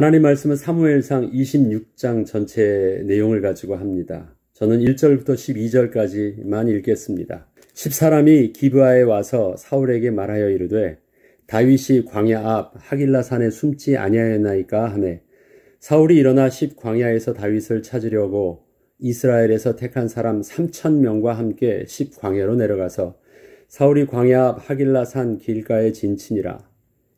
하나님 말씀은 사무엘상 26장 전체 내용을 가지고 합니다. 저는 1절부터 12절까지만 읽겠습니다. 10사람이 기브아에 와서 사울에게 말하여 이르되 다윗이 광야 앞 하길라 산에 숨지 아니하였나이까 하네 사울이 일어나 10 광야에서 다윗을 찾으려고 이스라엘에서 택한 사람 3천 명과 함께 10 광야로 내려가서 사울이 광야 앞 하길라 산 길가에 진친이라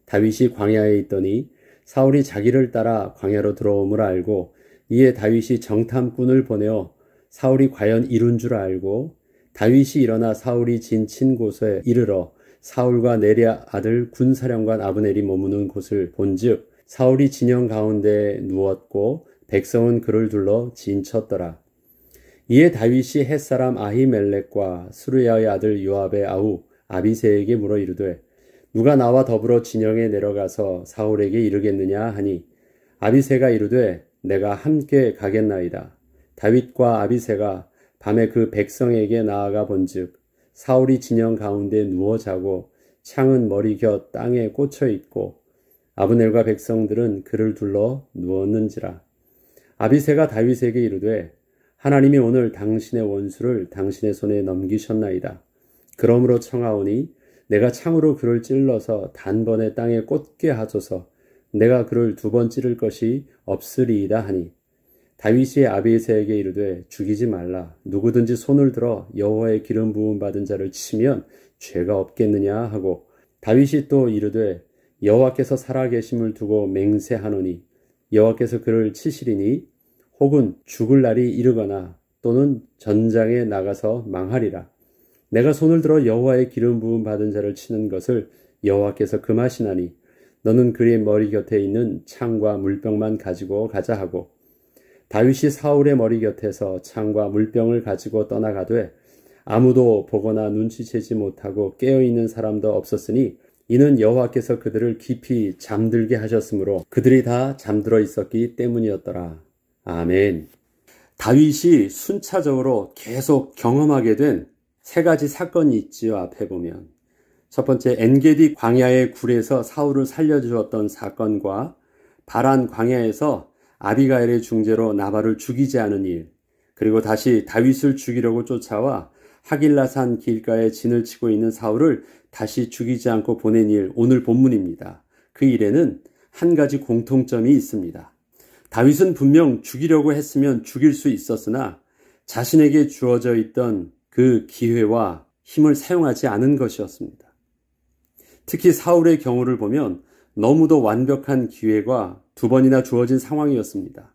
다윗이 광야에 있더니 사울이 자기를 따라 광야로 들어옴을 알고 이에 다윗이 정탐꾼을 보내어 사울이 과연 이룬 줄 알고 다윗이 일어나 사울이 진친 곳에 이르러 사울과 내리아 아들 군사령관 아브넬이 머무는 곳을 본즉 사울이 진영 가운데에 누웠고 백성은 그를 둘러 진쳤더라. 이에 다윗이 햇사람 아히멜렉과 수르야의 아들 요압의 아우 아비세에게 물어 이르되 누가 나와 더불어 진영에 내려가서 사울에게 이르겠느냐 하니 아비세가 이르되 내가 함께 가겠나이다. 다윗과 아비세가 밤에 그 백성에게 나아가 본즉 사울이 진영 가운데 누워 자고 창은 머리 곁 땅에 꽂혀 있고 아브넬과 백성들은 그를 둘러 누웠는지라 아비세가 다윗에게 이르되 하나님이 오늘 당신의 원수를 당신의 손에 넘기셨나이다. 그러므로 청하오니 내가 창으로 그를 찔러서 단번에 땅에 꽂게 하소서 내가 그를 두 번 찌를 것이 없으리이다 하니 다윗이 아비세에게 이르되 죽이지 말라 누구든지 손을 들어 여호와의 기름 부음 받은 자를 치면 죄가 없겠느냐 하고 다윗이 또 이르되 여호와께서 살아계심을 두고 맹세하노니 여호와께서 그를 치시리니 혹은 죽을 날이 이르거나 또는 전장에 나가서 망하리라 내가 손을 들어 여호와의 기름 부음 받은 자를 치는 것을 여호와께서 금하시나니 너는 그의 머리 곁에 있는 창과 물병만 가지고 가자 하고 다윗이 사울의 머리 곁에서 창과 물병을 가지고 떠나가되 아무도 보거나 눈치채지 못하고 깨어 있는 사람도 없었으니 이는 여호와께서 그들을 깊이 잠들게 하셨으므로 그들이 다 잠들어 있었기 때문이었더라. 아멘. 다윗이 순차적으로 계속 경험하게 된세 가지 사건이 있지요, 앞에 보면. 첫 번째, 엔게디 광야의 굴에서 사울을 살려주었던 사건과 바란 광야에서 아비가엘의 중재로 나발을 죽이지 않은 일, 그리고 다시 다윗을 죽이려고 쫓아와 하길라산 길가에 진을 치고 있는 사울을 다시 죽이지 않고 보낸 일, 오늘 본문입니다. 그 일에는 한 가지 공통점이 있습니다. 다윗은 분명 죽이려고 했으면 죽일 수 있었으나 자신에게 주어져 있던 그 기회와 힘을 사용하지 않은 것이었습니다. 특히 사울의 경우를 보면 너무도 완벽한 기회가 두 번이나 주어진 상황이었습니다.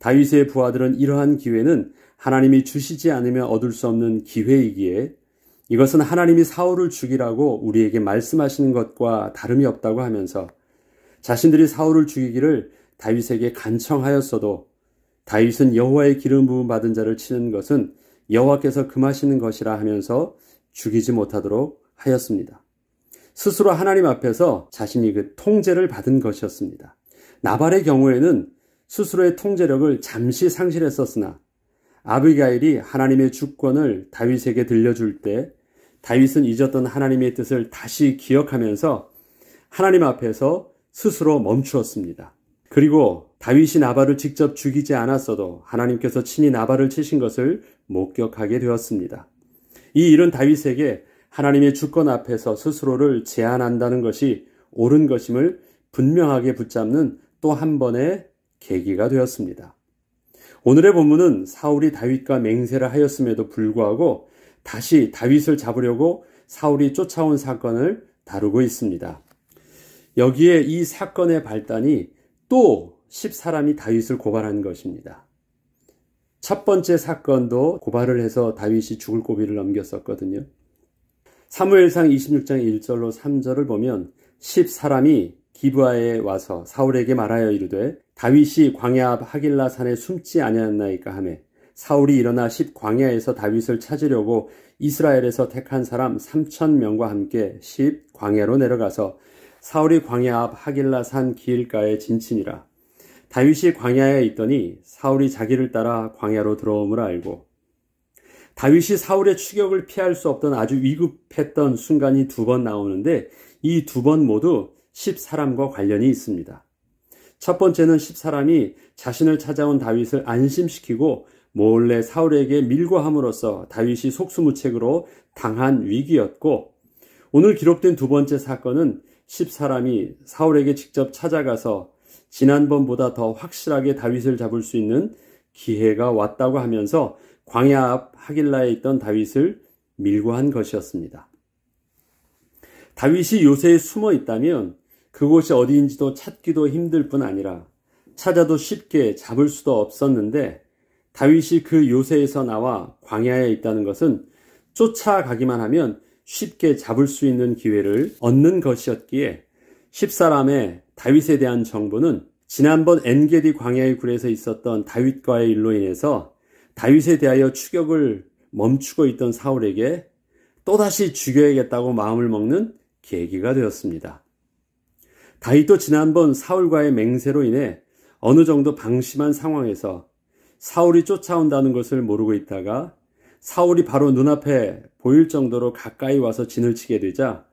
다윗의 부하들은 이러한 기회는 하나님이 주시지 않으면 얻을 수 없는 기회이기에 이것은 하나님이 사울을 죽이라고 우리에게 말씀하시는 것과 다름이 없다고 하면서 자신들이 사울을 죽이기를 다윗에게 간청하였어도 다윗은 여호와의 기름 부음 받은 자를 치는 것은 여호와께서 금하시는 것이라 하면서 죽이지 못하도록 하였습니다. 스스로 하나님 앞에서 자신이 그 통제를 받은 것이었습니다. 나발의 경우에는 스스로의 통제력을 잠시 상실했었으나 아비가일이 하나님의 주권을 다윗에게 들려줄 때 다윗은 잊었던 하나님의 뜻을 다시 기억하면서 하나님 앞에서 스스로 멈추었습니다. 그리고 다윗이 나발을 직접 죽이지 않았어도 하나님께서 친히 나발을 치신 것을 목격하게 되었습니다. 이 일은 다윗에게 하나님의 주권 앞에서 스스로를 제한한다는 것이 옳은 것임을 분명하게 붙잡는 또 한 번의 계기가 되었습니다. 오늘의 본문은 사울이 다윗과 맹세를 하였음에도 불구하고 다시 다윗을 잡으려고 사울이 쫓아온 사건을 다루고 있습니다. 여기에 이 사건의 발단이 또 10사람이 다윗을 고발한 것입니다. 첫 번째 사건도 고발을 해서 다윗이 죽을 고비를 넘겼었거든요. 사무엘상 26장 1절로 3절을 보면 10사람이 기부아에 와서 사울에게 말하여 이르되 다윗이 광야 앞 하길라 산에 숨지 아니하나이까 하매 사울이 일어나 10 광야에서 다윗을 찾으려고 이스라엘에서 택한 사람 3천 명과 함께 10 광야로 내려가서 사울이 광야 앞 하길라 산 기일가에 진친이라 다윗이 광야에 있더니 사울이 자기를 따라 광야로 들어옴을 알고 다윗이 사울의 추격을 피할 수 없던 아주 위급했던 순간이 두 번 나오는데 이 두 번 모두 10사람과 관련이 있습니다. 첫 번째는 10사람이 자신을 찾아온 다윗을 안심시키고 몰래 사울에게 밀고함으로써 다윗이 속수무책으로 당한 위기였고 오늘 기록된 두 번째 사건은 10사람이 사울에게 직접 찾아가서 지난번보다 더 확실하게 다윗을 잡을 수 있는 기회가 왔다고 하면서 광야 앞 하길라에 있던 다윗을 밀고 한 것이었습니다. 다윗이 요새에 숨어 있다면 그곳이 어디인지도 찾기도 힘들 뿐 아니라 찾아도 쉽게 잡을 수도 없었는데 다윗이 그 요새에서 나와 광야에 있다는 것은 쫓아가기만 하면 쉽게 잡을 수 있는 기회를 얻는 것이었기에 1 0사람의 다윗에 대한 정보는 지난번 엔게디 광야의 굴에서 있었던 다윗과의 일로 인해서 다윗에 대하여 추격을 멈추고 있던 사울에게 또다시 죽여야겠다고 마음을 먹는 계기가 되었습니다. 다윗도 지난번 사울과의 맹세로 인해 어느 정도 방심한 상황에서 사울이 쫓아온다는 것을 모르고 있다가 사울이 바로 눈앞에 보일 정도로 가까이 와서 진을 치게 되자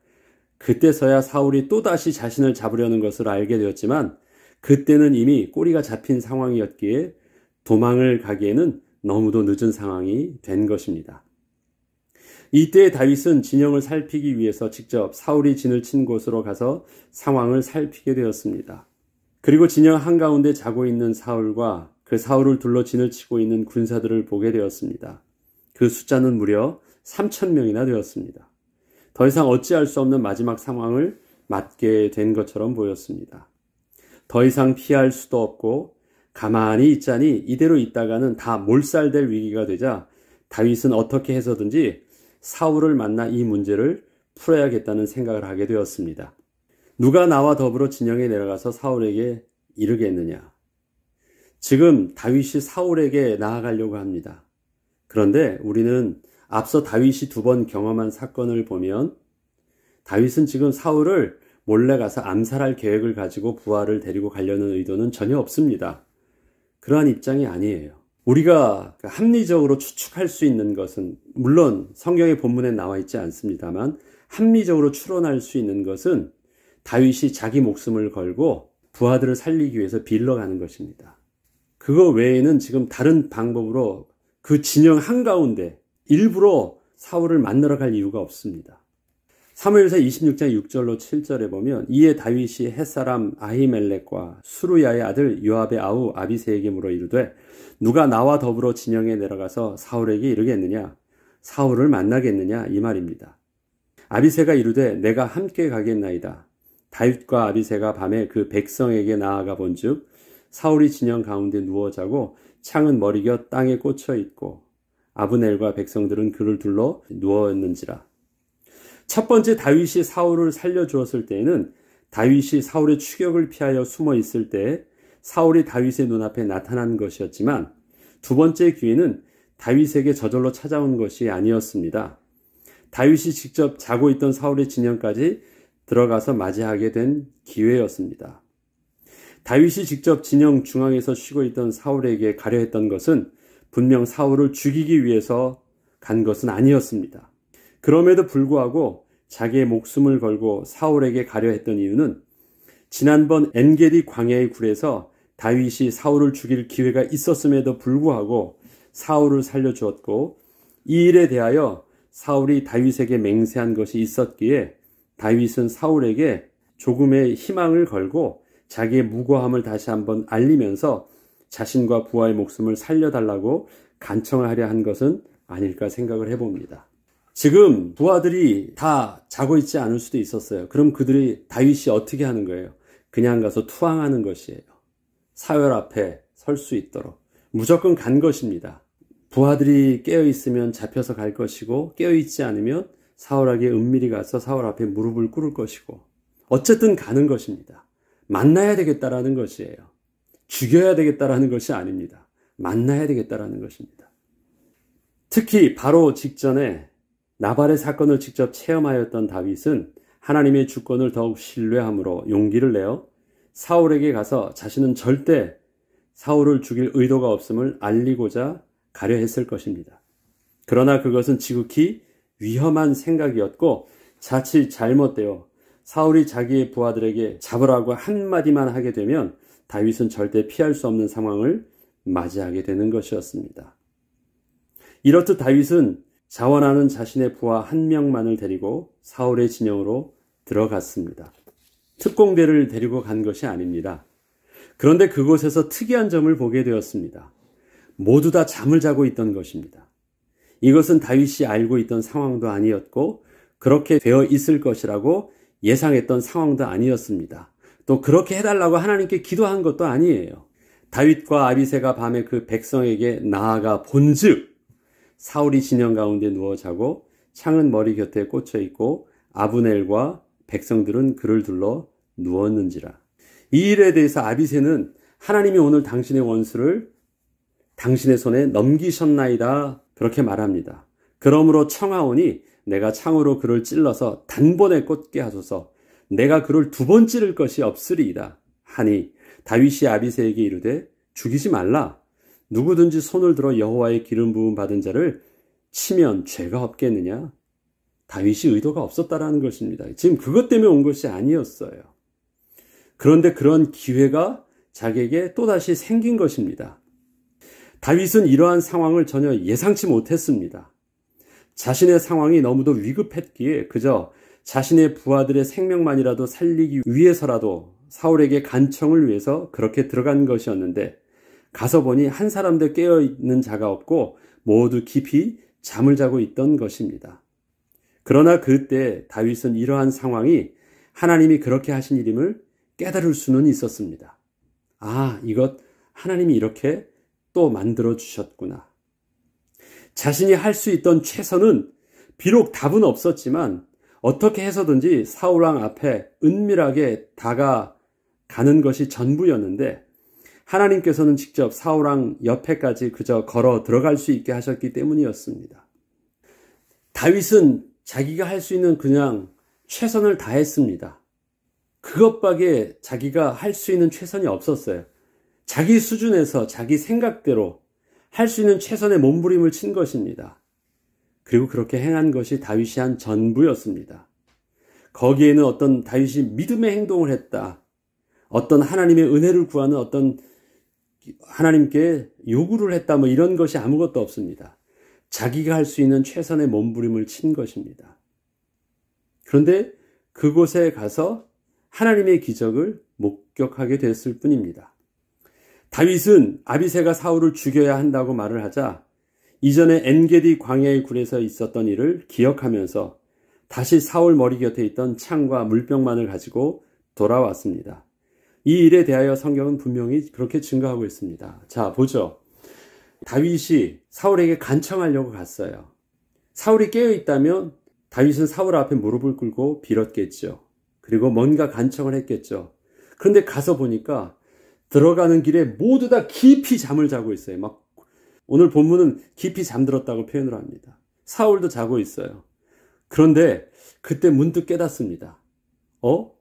그때서야 사울이 또다시 자신을 잡으려는 것을 알게 되었지만 그때는 이미 꼬리가 잡힌 상황이었기에 도망을 가기에는 너무도 늦은 상황이 된 것입니다. 이때 다윗은 진영을 살피기 위해서 직접 사울이 진을 친 곳으로 가서 상황을 살피게 되었습니다. 그리고 진영 한가운데 자고 있는 사울과 그 사울을 둘러 진을 치고 있는 군사들을 보게 되었습니다. 그 숫자는 무려 3천명이나 되었습니다. 더 이상 어찌할 수 없는 마지막 상황을 맞게 된 것처럼 보였습니다. 더 이상 피할 수도 없고 가만히 있자니 이대로 있다가는 다 몰살될 위기가 되자 다윗은 어떻게 해서든지 사울을 만나 이 문제를 풀어야겠다는 생각을 하게 되었습니다. 누가 나와 더불어 진영에 내려가서 사울에게 이르겠느냐? 지금 다윗이 사울에게 나아가려고 합니다. 그런데 우리는 앞서 다윗이 두 번 경험한 사건을 보면 다윗은 지금 사울을 몰래 가서 암살할 계획을 가지고 부하를 데리고 가려는 의도는 전혀 없습니다. 그러한 입장이 아니에요. 우리가 그 합리적으로 추측할 수 있는 것은 물론 성경의 본문에 나와 있지 않습니다만 합리적으로 추론할 수 있는 것은 다윗이 자기 목숨을 걸고 부하들을 살리기 위해서 빌러 가는 것입니다. 그거 외에는 지금 다른 방법으로 그 진영 한가운데 일부러 사울을 만나러 갈 이유가 없습니다. 사무엘서 26장 6절로 7절에 보면 이에 다윗이 햇사람 아히멜렉과 수루야의 아들 요압의 아우 아비세에게 물어 이르되 누가 나와 더불어 진영에 내려가서 사울에게 이르겠느냐 사울을 만나겠느냐 이 말입니다. 아비세가 이르되 내가 함께 가겠나이다. 다윗과 아비세가 밤에 그 백성에게 나아가 본즉 사울이 진영 가운데 누워 자고 창은 머리겨 땅에 꽂혀 있고 아브넬과 백성들은 그를 둘러 누웠는지라. 첫 번째 다윗이 사울을 살려주었을 때에는 다윗이 사울의 추격을 피하여 숨어 있을 때 사울이 다윗의 눈앞에 나타난 것이었지만 두 번째 기회는 다윗에게 저절로 찾아온 것이 아니었습니다. 다윗이 직접 자고 있던 사울의 진영까지 들어가서 맞이하게 된 기회였습니다. 다윗이 직접 진영 중앙에서 쉬고 있던 사울에게 가려 했던 것은 분명 사울을 죽이기 위해서 간 것은 아니었습니다. 그럼에도 불구하고 자기의 목숨을 걸고 사울에게 가려 했던 이유는 지난번 엔게디 광야의 굴에서 다윗이 사울을 죽일 기회가 있었음에도 불구하고 사울을 살려주었고 이 일에 대하여 사울이 다윗에게 맹세한 것이 있었기에 다윗은 사울에게 조금의 희망을 걸고 자기의 무고함을 다시 한번 알리면서 자신과 부하의 목숨을 살려달라고 간청을 하려 한 것은 아닐까 생각을 해봅니다. 지금 부하들이 다 자고 있지 않을 수도 있었어요. 그럼 그들이 다윗이 어떻게 하는 거예요? 그냥 가서 투항하는 것이에요. 사열 앞에 설 수 있도록 무조건 간 것입니다. 부하들이 깨어 있으면 잡혀서 갈 것이고 깨어 있지 않으면 사울에게 은밀히 가서 사울 앞에 무릎을 꿇을 것이고 어쨌든 가는 것입니다. 만나야 되겠다라는 것이에요. 죽여야 되겠다라는 것이 아닙니다. 만나야 되겠다라는 것입니다. 특히 바로 직전에 나발의 사건을 직접 체험하였던 다윗은 하나님의 주권을 더욱 신뢰함으로 용기를 내어 사울에게 가서 자신은 절대 사울을 죽일 의도가 없음을 알리고자 가려 했을 것입니다. 그러나 그것은 지극히 위험한 생각이었고 자칫 잘못되어 사울이 자기의 부하들에게 잡으라고 한마디만 하게 되면 다윗은 절대 피할 수 없는 상황을 맞이하게 되는 것이었습니다. 이렇듯 다윗은 자원하는 자신의 부하 한 명만을 데리고 사울의 진영으로 들어갔습니다. 특공대를 데리고 간 것이 아닙니다. 그런데 그곳에서 특이한 점을 보게 되었습니다. 모두 다 잠을 자고 있던 것입니다. 이것은 다윗이 알고 있던 상황도 아니었고 그렇게 되어 있을 것이라고 예상했던 상황도 아니었습니다. 또 그렇게 해달라고 하나님께 기도한 것도 아니에요. 다윗과 아비세가 밤에 그 백성에게 나아가 본즉 사울이 진영 가운데 누워 자고 창은 머리 곁에 꽂혀 있고 아브넬과 백성들은 그를 둘러 누웠는지라. 이 일에 대해서 아비세는 하나님이 오늘 당신의 원수를 당신의 손에 넘기셨나이다. 그렇게 말합니다. 그러므로 청하오니 내가 창으로 그를 찔러서 단번에 꽂게 하소서 내가 그를 두 번 찌를 것이 없으리이다 하니 다윗이 아비새에게 이르되 죽이지 말라 누구든지 손을 들어 여호와의 기름 부음 받은 자를 치면 죄가 없겠느냐 다윗이 의도가 없었다라는 것입니다. 지금 그것 때문에 온 것이 아니었어요. 그런데 그런 기회가 자기에게 또다시 생긴 것입니다. 다윗은 이러한 상황을 전혀 예상치 못했습니다. 자신의 상황이 너무도 위급했기에 그저 자신의 부하들의 생명만이라도 살리기 위해서라도 사울에게 간청을 위해서 그렇게 들어간 것이었는데 가서 보니 한 사람도 깨어 있는 자가 없고 모두 깊이 잠을 자고 있던 것입니다. 그러나 그때 다윗은 이러한 상황이 하나님이 그렇게 하신 일임을 깨달을 수는 있었습니다. 아, 이것 하나님이 이렇게 또 만들어 주셨구나. 자신이 할 수 있던 최선은 비록 답은 없었지만 어떻게 해서든지 사울왕 앞에 은밀하게 다가가는 것이 전부였는데 하나님께서는 직접 사울왕 옆에까지 그저 걸어 들어갈 수 있게 하셨기 때문이었습니다. 다윗은 자기가 할 수 있는 그냥 최선을 다했습니다. 그것밖에 자기가 할 수 있는 최선이 없었어요. 자기 수준에서 자기 생각대로 할 수 있는 최선의 몸부림을 친 것입니다. 그리고 그렇게 행한 것이 다윗이 한 전부였습니다. 거기에는 어떤 다윗이 믿음의 행동을 했다. 어떤 하나님의 은혜를 구하는 어떤 하나님께 요구를 했다. 뭐 이런 것이 아무것도 없습니다. 자기가 할 수 있는 최선의 몸부림을 친 것입니다. 그런데 그곳에 가서 하나님의 기적을 목격하게 됐을 뿐입니다. 다윗은 아비세가 사울을 죽여야 한다고 말을 하자 이전에 엔게디 광야의 굴에서 있었던 일을 기억하면서 다시 사울 머리 곁에 있던 창과 물병만을 가지고 돌아왔습니다. 이 일에 대하여 성경은 분명히 그렇게 증거하고 있습니다. 자, 보죠. 다윗이 사울에게 간청하려고 갔어요. 사울이 깨어 있다면 다윗은 사울 앞에 무릎을 꿇고 빌었겠죠. 그리고 뭔가 간청을 했겠죠. 그런데 가서 보니까 들어가는 길에 모두 다 깊이 잠을 자고 있어요. 막 오늘 본문은 깊이 잠들었다고 표현을 합니다. 사울도 자고 있어요. 그런데 그때 문득 깨닫습니다. 어?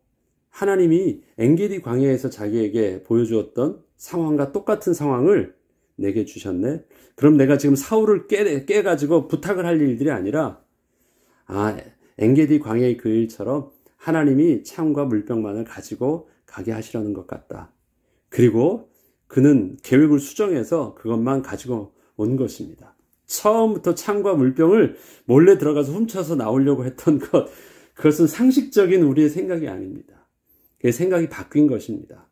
하나님이 엔게디 광야에서 자기에게 보여주었던 상황과 똑같은 상황을 내게 주셨네. 그럼 내가 지금 사울을 깨, 깨가지고 부탁을 할 일들이 아니라, 아, 엔게디 광야의 그 일처럼 하나님이 창과 물병만을 가지고 가게 하시려는 것 같다. 그리고 그는 계획을 수정해서 그것만 가지고 온 것입니다. 처음부터 창과 물병을 몰래 들어가서 훔쳐서 나오려고 했던 것, 그것은 상식적인 우리의 생각이 아닙니다. 그 생각이 바뀐 것입니다.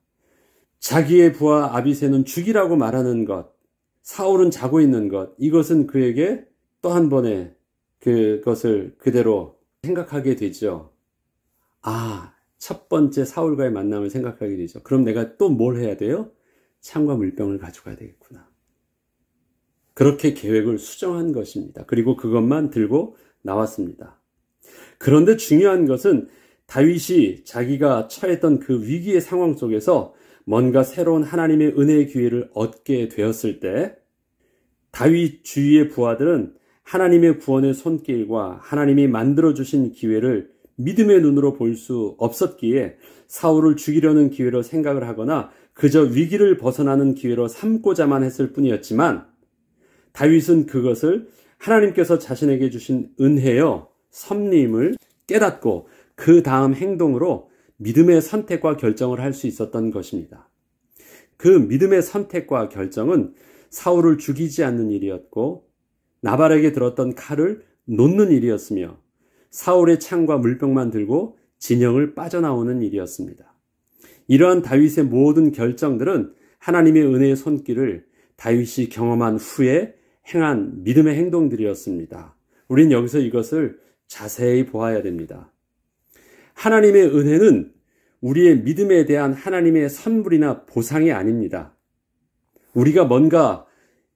자기의 부하 아비새는 죽이라고 말하는 것, 사울은 자고 있는 것, 이것은 그에게 또 한 번의 그것을 그대로 생각하게 되죠. 아, 첫 번째 사울과의 만남을 생각하게 되죠. 그럼 내가 또 뭘 해야 돼요? 창과 물병을 가져가야 되겠구나. 그렇게 계획을 수정한 것입니다. 그리고 그것만 들고 나왔습니다. 그런데 중요한 것은 다윗이 자기가 처했던 그 위기의 상황 속에서 뭔가 새로운 하나님의 은혜의 기회를 얻게 되었을 때 다윗 주위의 부하들은 하나님의 구원의 손길과 하나님이 만들어 주신 기회를 믿음의 눈으로 볼 수 없었기에 사울을 죽이려는 기회로 생각을 하거나 그저 위기를 벗어나는 기회로 삼고자만 했을 뿐이었지만 다윗은 그것을 하나님께서 자신에게 주신 은혜요, 섭리임을 깨닫고 그 다음 행동으로 믿음의 선택과 결정을 할 수 있었던 것입니다. 그 믿음의 선택과 결정은 사울을 죽이지 않는 일이었고 나발에게 들었던 칼을 놓는 일이었으며 사울의 창과 물병만 들고 진영을 빠져나오는 일이었습니다. 이러한 다윗의 모든 결정들은 하나님의 은혜의 손길을 다윗이 경험한 후에 행한 믿음의 행동들이었습니다. 우린 여기서 이것을 자세히 보아야 됩니다. 하나님의 은혜는 우리의 믿음에 대한 하나님의 선물이나 보상이 아닙니다. 우리가 뭔가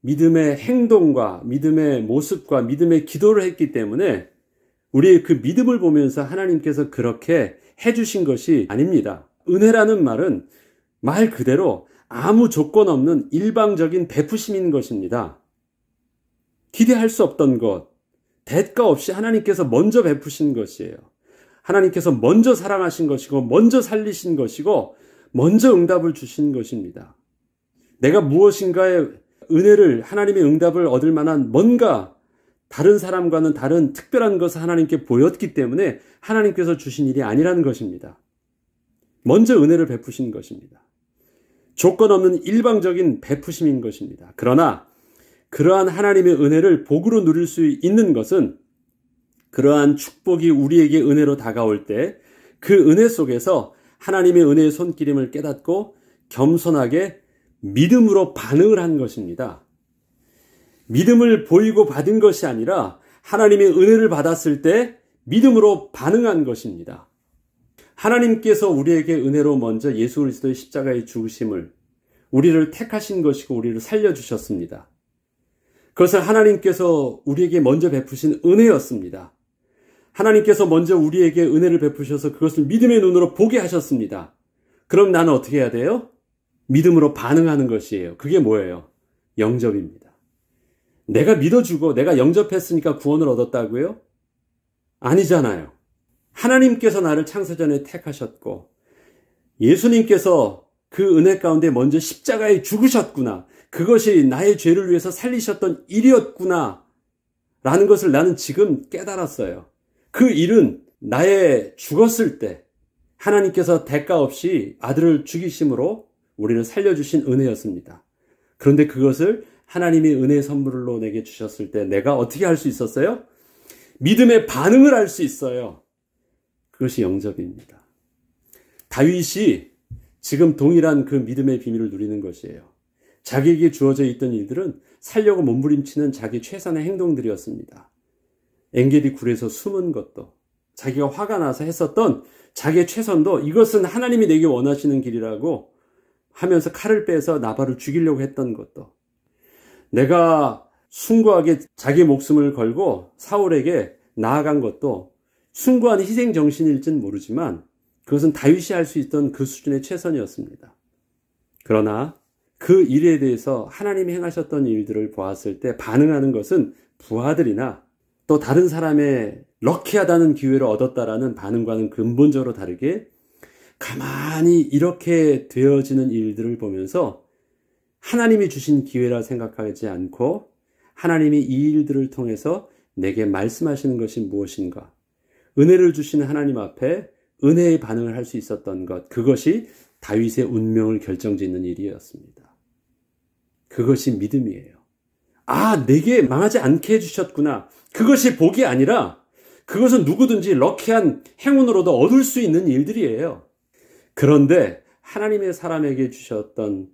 믿음의 행동과 믿음의 모습과 믿음의 기도를 했기 때문에 우리의 그 믿음을 보면서 하나님께서 그렇게 해주신 것이 아닙니다. 은혜라는 말은 말 그대로 아무 조건 없는 일방적인 베푸심인 것입니다. 기대할 수 없던 것, 대가 없이 하나님께서 먼저 베푸신 것이에요. 하나님께서 먼저 사랑하신 것이고, 먼저 살리신 것이고, 먼저 응답을 주신 것입니다. 내가 무엇인가의 은혜를, 하나님의 응답을 얻을 만한 뭔가 다른 사람과는 다른 특별한 것을 하나님께 보였기 때문에 하나님께서 주신 일이 아니라는 것입니다. 먼저 은혜를 베푸신 것입니다. 조건 없는 일방적인 베푸심인 것입니다. 그러나 그러한 하나님의 은혜를 복으로 누릴 수 있는 것은 그러한 축복이 우리에게 은혜로 다가올 때 그 은혜 속에서 하나님의 은혜의 손길임을 깨닫고 겸손하게 믿음으로 반응을 한 것입니다. 믿음을 보이고 받은 것이 아니라 하나님의 은혜를 받았을 때 믿음으로 반응한 것입니다. 하나님께서 우리에게 은혜로 먼저 예수 그리스도의 십자가의 죽으심을 우리를 택하신 것이고 우리를 살려주셨습니다. 그것은 하나님께서 우리에게 먼저 베푸신 은혜였습니다. 하나님께서 먼저 우리에게 은혜를 베푸셔서 그것을 믿음의 눈으로 보게 하셨습니다. 그럼 나는 어떻게 해야 돼요? 믿음으로 반응하는 것이에요. 그게 뭐예요? 영접입니다. 내가 믿어주고 내가 영접했으니까 구원을 얻었다고요? 아니잖아요. 하나님께서 나를 창세전에 택하셨고 예수님께서 그 은혜 가운데 먼저 십자가에 죽으셨구나. 그것이 나의 죄를 위해서 살리셨던 일이었구나. 라는 것을 나는 지금 깨달았어요. 그 일은 나의 죽었을 때 하나님께서 대가 없이 아들을 죽이심으로 우리를 살려주신 은혜였습니다. 그런데 그것을 하나님이 은혜 선물로 내게 주셨을 때 내가 어떻게 할 수 있었어요? 믿음의 반응을 할 수 있어요. 그것이 영접입니다. 다윗이 지금 동일한 그 믿음의 비밀을 누리는 것이에요. 자기에게 주어져 있던 일들은 살려고 몸부림치는 자기 최선의 행동들이었습니다. 엥게이 굴에서 숨은 것도 자기가 화가 나서 했었던 자기의 최선도 이것은 하나님이 내게 원하시는 길이라고 하면서 칼을 빼서 나발을 죽이려고 했던 것도 내가 숭고하게 자기 목숨을 걸고 사울에게 나아간 것도 숭고한 희생 정신일진 모르지만 그것은 다윗이 할 수 있던 그 수준의 최선이었습니다. 그러나 그 일에 대해서 하나님이 행하셨던 일들을 보았을 때 반응하는 것은 부하들이나 또 다른 사람의 럭키하다는 기회를 얻었다라는 반응과는 근본적으로 다르게 가만히 이렇게 되어지는 일들을 보면서 하나님이 주신 기회라 생각하지 않고 하나님이 이 일들을 통해서 내게 말씀하시는 것이 무엇인가. 은혜를 주신 하나님 앞에 은혜의 반응을 할 수 있었던 것. 그것이 다윗의 운명을 결정짓는 일이었습니다. 그것이 믿음이에요. 아, 내게 망하지 않게 해주셨구나. 그것이 복이 아니라 그것은 누구든지 럭키한 행운으로도 얻을 수 있는 일들이에요. 그런데 하나님의 사람에게 주셨던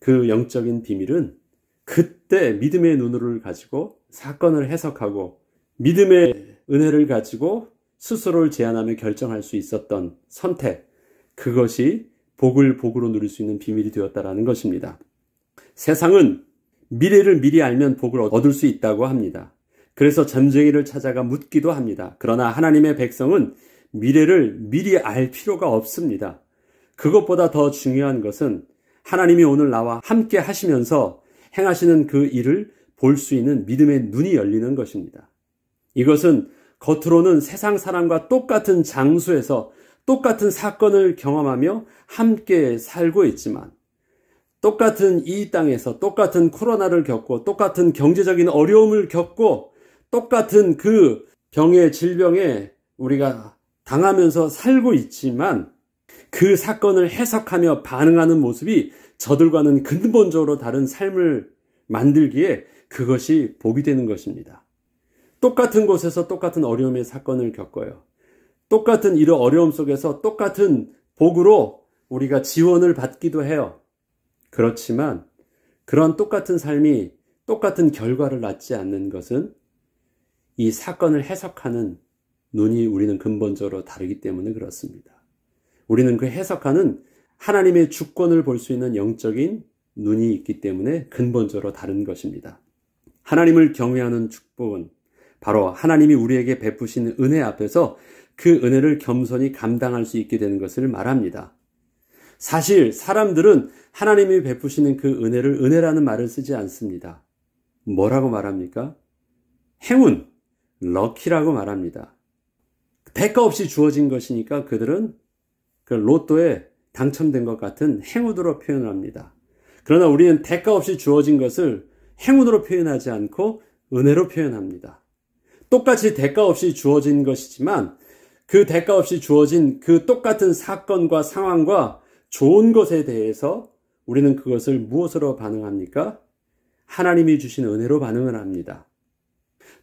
그 영적인 비밀은 그때 믿음의 눈을 가지고 사건을 해석하고 믿음의 은혜를 가지고 스스로를 제안하며 결정할 수 있었던 선택, 그것이 복을 복으로 누릴 수 있는 비밀이 되었다라는 것입니다. 세상은 미래를 미리 알면 복을 얻을 수 있다고 합니다. 그래서 전쟁이를 찾아가 묻기도 합니다. 그러나 하나님의 백성은 미래를 미리 알 필요가 없습니다. 그것보다 더 중요한 것은 하나님이 오늘 나와 함께 하시면서 행하시는 그 일을 볼 수 있는 믿음의 눈이 열리는 것입니다. 이것은 겉으로는 세상 사람과 똑같은 장소에서 똑같은 사건을 경험하며 함께 살고 있지만 똑같은 이 땅에서 똑같은 코로나를 겪고 똑같은 경제적인 어려움을 겪고 똑같은 그 병의 질병에 우리가 당하면서 살고 있지만 그 사건을 해석하며 반응하는 모습이 저들과는 근본적으로 다른 삶을 만들기에 그것이 복이 되는 것입니다. 똑같은 곳에서 똑같은 어려움의 사건을 겪어요. 똑같은 이런 어려움 속에서 똑같은 복으로 우리가 지원을 받기도 해요. 그렇지만 그런 똑같은 삶이 똑같은 결과를 낳지 않는 것은 이 사건을 해석하는 눈이 우리는 근본적으로 다르기 때문에 그렇습니다. 우리는 그 해석하는 하나님의 주권을 볼 수 있는 영적인 눈이 있기 때문에 근본적으로 다른 것입니다. 하나님을 경외하는 축복은 바로 하나님이 우리에게 베푸신 은혜 앞에서 그 은혜를 겸손히 감당할 수 있게 되는 것을 말합니다. 사실 사람들은 하나님이 베푸시는 그 은혜를 은혜라는 말을 쓰지 않습니다. 뭐라고 말합니까? 행운, 럭키라고 말합니다. 대가 없이 주어진 것이니까 그들은 그 로또에 당첨된 것 같은 행운으로 표현합니다. 그러나 우리는 대가 없이 주어진 것을 행운으로 표현하지 않고 은혜로 표현합니다. 똑같이 대가 없이 주어진 것이지만 그 대가 없이 주어진 그 똑같은 사건과 상황과 좋은 것에 대해서 우리는 그것을 무엇으로 반응합니까? 하나님이 주신 은혜로 반응을 합니다.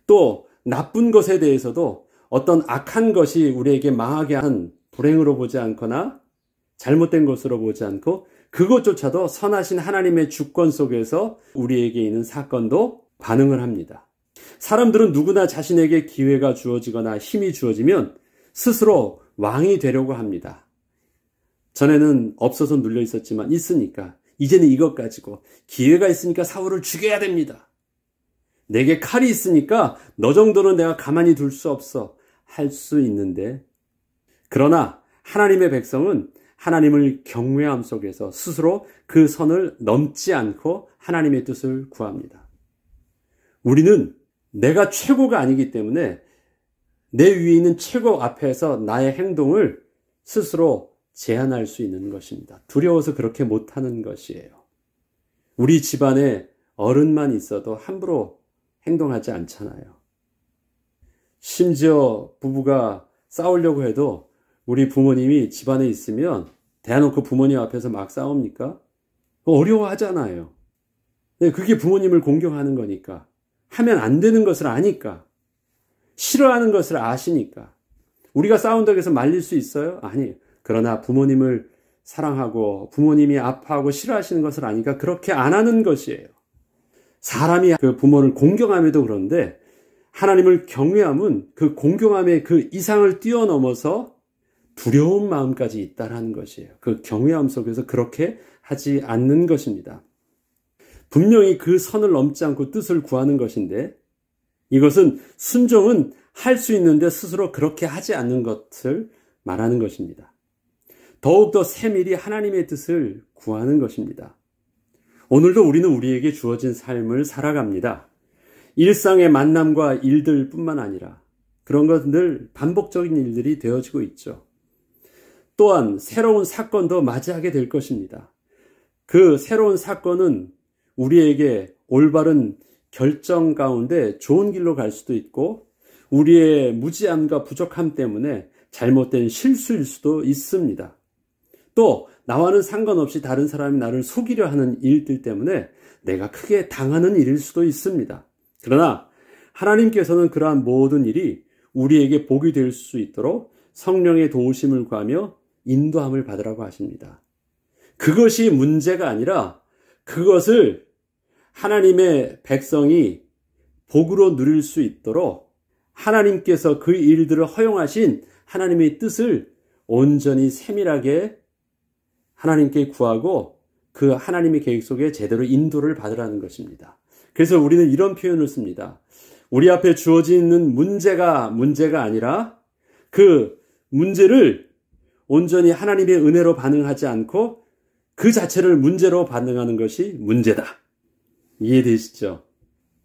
또 나쁜 것에 대해서도 어떤 악한 것이 우리에게 망하게 한 불행으로 보지 않거나 잘못된 것으로 보지 않고 그것조차도 선하신 하나님의 주권 속에서 우리에게 있는 사건도 반응을 합니다. 사람들은 누구나 자신에게 기회가 주어지거나 힘이 주어지면 스스로 왕이 되려고 합니다. 전에는 없어서 눌려 있었지만 있으니까 이제는 이것 가지고 기회가 있으니까 사울을 죽여야 됩니다. 내게 칼이 있으니까 너 정도는 내가 가만히 둘 수 없어 할 수 있는데 그러나 하나님의 백성은 하나님을 경외함 속에서 스스로 그 선을 넘지 않고 하나님의 뜻을 구합니다. 우리는 내가 최고가 아니기 때문에 내 위에 있는 최고 앞에서 나의 행동을 스스로 제한할 수 있는 것입니다. 두려워서 그렇게 못하는 것이에요. 우리 집안에 어른만 있어도 함부로 행동하지 않잖아요. 심지어 부부가 싸우려고 해도 우리 부모님이 집안에 있으면 대놓고 부모님 앞에서 막 싸웁니까? 어려워하잖아요. 네, 그게 부모님을 공경하는 거니까. 하면 안 되는 것을 아니까. 싫어하는 것을 아시니까. 우리가 싸운다고 해서 말릴 수 있어요? 아니에요. 그러나 부모님을 사랑하고 부모님이 아파하고 싫어하시는 것을 아니까 그렇게 안 하는 것이에요. 사람이 그 부모를 공경함에도 그런데 하나님을 경외함은 그 공경함의 그 이상을 뛰어넘어서 두려운 마음까지 있다라는 것이에요. 그 경외함 속에서 그렇게 하지 않는 것입니다. 분명히 그 선을 넘지 않고 뜻을 구하는 것인데 이것은 순종은 할 수 있는데 스스로 그렇게 하지 않는 것을 말하는 것입니다. 더욱더 세밀히 하나님의 뜻을 구하는 것입니다. 오늘도 우리는 우리에게 주어진 삶을 살아갑니다. 일상의 만남과 일들 뿐만 아니라 그런 것들 반복적인 일들이 되어지고 있죠. 또한 새로운 사건도 맞이하게 될 것입니다. 그 새로운 사건은 우리에게 올바른 결정 가운데 좋은 길로 갈 수도 있고 우리의 무지함과 부족함 때문에 잘못된 실수일 수도 있습니다. 또 나와는 상관없이 다른 사람이 나를 속이려 하는 일들 때문에 내가 크게 당하는 일일 수도 있습니다. 그러나 하나님께서는 그러한 모든 일이 우리에게 복이 될 수 있도록 성령의 도우심을 구하며 인도함을 받으라고 하십니다. 그것이 문제가 아니라 그것을 하나님의 백성이 복으로 누릴 수 있도록 하나님께서 그 일들을 허용하신 하나님의 뜻을 온전히 세밀하게 하나님께 구하고 그 하나님의 계획 속에 제대로 인도를 받으라는 것입니다. 그래서 우리는 이런 표현을 씁니다. 우리 앞에 주어져있는 문제가 문제가 아니라 그 문제를 온전히 하나님의 은혜로 반응하지 않고 그 자체를 문제로 반응하는 것이 문제다. 이해되시죠?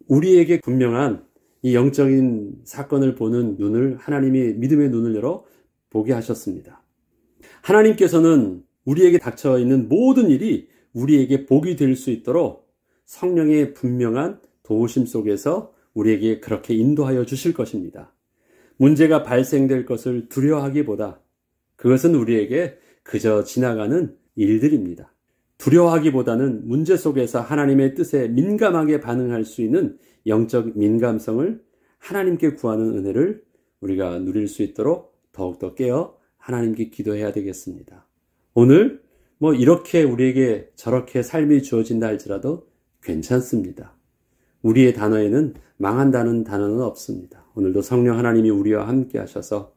우리에게 분명한 이 영적인 사건을 보는 눈을 하나님이 믿음의 눈을 열어 보게 하셨습니다. 하나님께서는 우리에게 닥쳐 있는 모든 일이 우리에게 복이 될 수 있도록 성령의 분명한 도우심 속에서 우리에게 그렇게 인도하여 주실 것입니다. 문제가 발생될 것을 두려워하기보다 그것은 우리에게 그저 지나가는 일들입니다. 두려워하기보다는 문제 속에서 하나님의 뜻에 민감하게 반응할 수 있는 영적 민감성을 하나님께 구하는 은혜를 우리가 누릴 수 있도록 더욱더 깨어 하나님께 기도해야 되겠습니다. 오늘 뭐 이렇게 우리에게 저렇게 삶이 주어진다 할지라도 괜찮습니다. 우리의 단어에는 망한다는 단어는 없습니다. 오늘도 성령 하나님이 우리와 함께 하셔서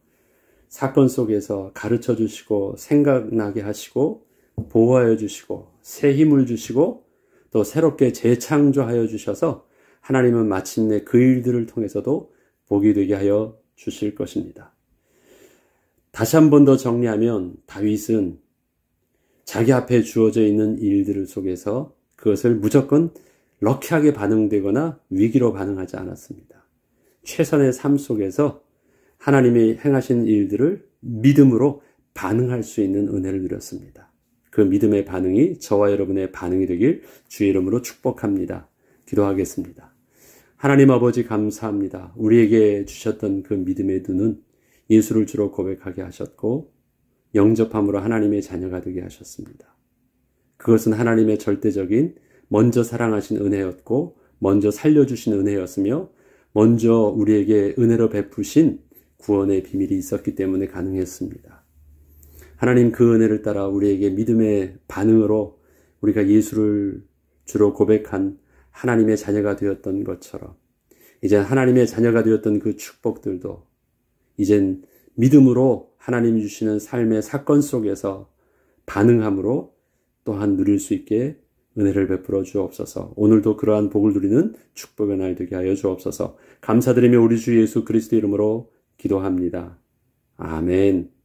사건 속에서 가르쳐 주시고 생각나게 하시고 보호하여 주시고 새 힘을 주시고 또 새롭게 재창조하여 주셔서 하나님은 마침내 그 일들을 통해서도 복이 되게 하여 주실 것입니다. 다시 한 번 더 정리하면 다윗은 자기 앞에 주어져 있는 일들 속에서 그것을 무조건 럭키하게 반응되거나 위기로 반응하지 않았습니다. 최선의 삶 속에서 하나님이 행하신 일들을 믿음으로 반응할 수 있는 은혜를 누렸습니다. 그 믿음의 반응이 저와 여러분의 반응이 되길 주의 이름으로 축복합니다. 기도하겠습니다. 하나님 아버지 감사합니다. 우리에게 주셨던 그 믿음의 눈은 예수를 주로 고백하게 하셨고 영접함으로 하나님의 자녀가 되게 하셨습니다. 그것은 하나님의 절대적인 먼저 사랑하신 은혜였고 먼저 살려주신 은혜였으며 먼저 우리에게 은혜로 베푸신 구원의 비밀이 있었기 때문에 가능했습니다. 하나님 그 은혜를 따라 우리에게 믿음의 반응으로 우리가 예수를 주로 고백한 하나님의 자녀가 되었던 것처럼 이제 하나님의 자녀가 되었던 그 축복들도 이젠 믿음으로 하나님 주시는 삶의 사건 속에서 반응함으로 또한 누릴 수 있게 은혜를 베풀어 주옵소서. 오늘도 그러한 복을 누리는 축복의 날 되게 하여 주옵소서. 감사드리며 우리 주 예수 그리스도 이름으로 기도합니다. 아멘.